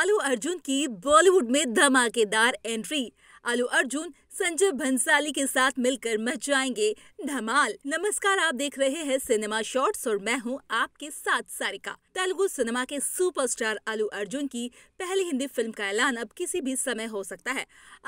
अलू अर्जुन की बॉलीवुड में धमाकेदार एंट्री आलू अर्जुन संजय भंसाली के साथ मिलकर मचाएंगे धमाल नमस्कार आप देख रहे हैं सिनेमा शॉर्ट्स और मैं हूं आपके साथ सारिका तेलुगु सिनेमा के सुपरस्टार अलू अर्जुन की पहली हिंदी फिल्म का ऐलान अब किसी भी समय हो सकता है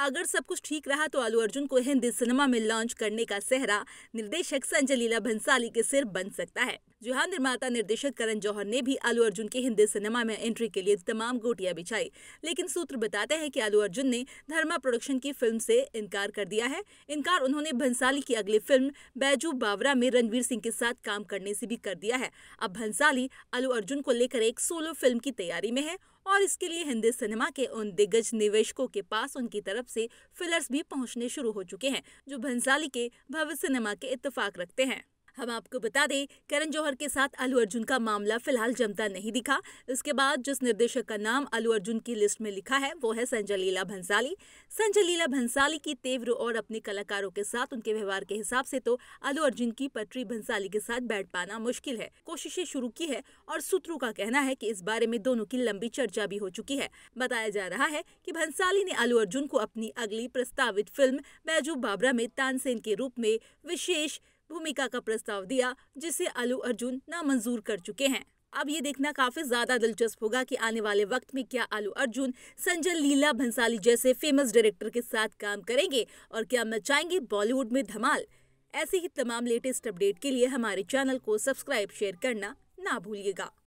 अगर सब कुछ ठीक रहा तो अलू अर्जुन को हिंदी सिनेमा में लॉन्च करने का सेहरा निर्देशक संजय लीला भंसाली के सिर बन सकता है जुहान निर्माता निर्देशक करण जौहर ने भी अलू अर्जुन के हिंदी सिनेमा में एंट्री के लिए तमाम गोटियां बिछाई लेकिन सूत्र बताते हैं कि आलू अर्जुन ने धर्मा प्रोडक्शन की फिल्म से इनकार कर दिया है इनकार उन्होंने भंसाली की अगली फिल्म बैजू बावरा में रणवीर सिंह के साथ काम करने से भी कर दिया है अब भंसाली अलू अर्जुन को लेकर एक सोलो फिल्म की तैयारी में है और इसके लिए हिंदी सिनेमा के उन दिग्गज निवेशकों के पास उनकी तरफ से फिलर्स भी पहुंचने शुरू हो चुके हैं जो भंसाली के भव्य सिनेमा के इत्तेफाक रखते हैं हम आपको बता दें करण जौहर के साथ अलू अर्जुन का मामला फिलहाल जमता नहीं दिखा इसके बाद जिस निर्देशक का नाम अलू अर्जुन की लिस्ट में लिखा है वो है संजय लीला भंसाली संजय लीला भंसाली की तेवर और अपने कलाकारों के साथ उनके व्यवहार के हिसाब से तो अलू अर्जुन की पटरी भंसाली के साथ बैठ पाना मुश्किल है कोशिशें शुरू की है और सूत्रों का कहना है की इस बारे में दोनों की लंबी चर्चा भी हो चुकी है बताया जा रहा है की भंसाली ने अलू अर्जुन को अपनी अगली प्रस्तावित फिल्म बैजू बाबरा में तानसेन के रूप में विशेष भूमिका का प्रस्ताव दिया जिसे अलू अर्जुन नामंजूर कर चुके हैं अब ये देखना काफी ज्यादा दिलचस्प होगा कि आने वाले वक्त में क्या आलू अर्जुन संजय लीला भंसाली जैसे फेमस डायरेक्टर के साथ काम करेंगे और क्या मचाएंगे बॉलीवुड में धमाल ऐसे ही तमाम लेटेस्ट अपडेट के लिए हमारे चैनल को सब्सक्राइब शेयर करना ना भूलिएगा